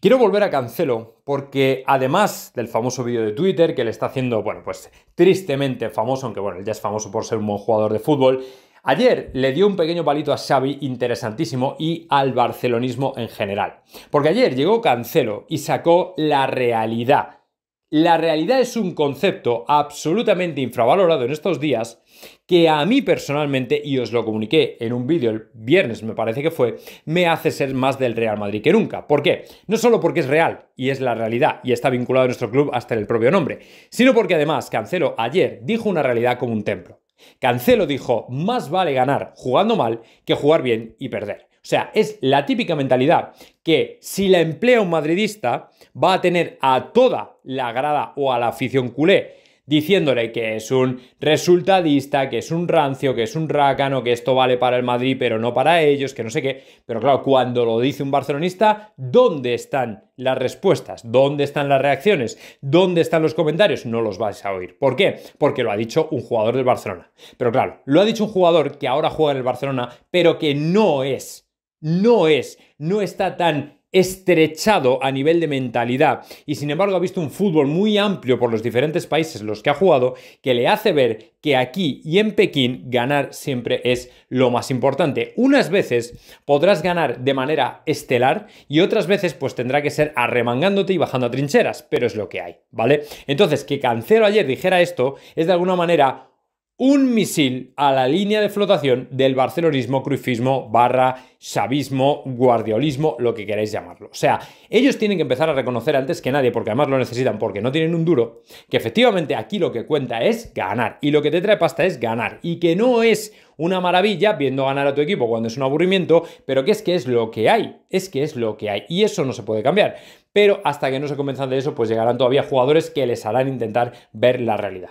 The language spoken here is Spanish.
Quiero volver a Cancelo porque además del famoso vídeo de Twitter que le está haciendo, bueno, pues tristemente famoso, aunque bueno, él ya es famoso por ser un buen jugador de fútbol, ayer le dio un pequeño palito a Xavi interesantísimo y al barcelonismo en general. Porque ayer llegó Cancelo y sacó la realidad la realidad es un concepto absolutamente infravalorado en estos días que a mí personalmente, y os lo comuniqué en un vídeo el viernes me parece que fue, me hace ser más del Real Madrid que nunca. ¿Por qué? No solo porque es real y es la realidad y está vinculado a nuestro club hasta el propio nombre, sino porque además Cancelo ayer dijo una realidad como un templo. Cancelo dijo, más vale ganar jugando mal que jugar bien y perder. O sea, es la típica mentalidad que si la emplea un madridista, va a tener a toda la grada o a la afición culé diciéndole que es un resultadista, que es un rancio, que es un rácano, que esto vale para el Madrid pero no para ellos, que no sé qué. Pero claro, cuando lo dice un barcelonista, ¿dónde están las respuestas? ¿Dónde están las reacciones? ¿Dónde están los comentarios? No los vais a oír. ¿Por qué? Porque lo ha dicho un jugador del Barcelona. Pero claro, lo ha dicho un jugador que ahora juega en el Barcelona, pero que no es no es, no está tan estrechado a nivel de mentalidad y sin embargo ha visto un fútbol muy amplio por los diferentes países los que ha jugado que le hace ver que aquí y en Pekín ganar siempre es lo más importante. Unas veces podrás ganar de manera estelar y otras veces pues tendrá que ser arremangándote y bajando a trincheras, pero es lo que hay, ¿vale? Entonces que Cancelo ayer dijera esto es de alguna manera un misil a la línea de flotación del barcelonismo, cruifismo, barra, chavismo, guardiolismo, lo que queráis llamarlo. O sea, ellos tienen que empezar a reconocer antes que nadie, porque además lo necesitan porque no tienen un duro, que efectivamente aquí lo que cuenta es ganar. Y lo que te trae pasta es ganar. Y que no es una maravilla viendo ganar a tu equipo cuando es un aburrimiento, pero que es que es lo que hay, es que es lo que hay y eso no se puede cambiar. Pero hasta que no se convenzan de eso, pues llegarán todavía jugadores que les harán intentar ver la realidad.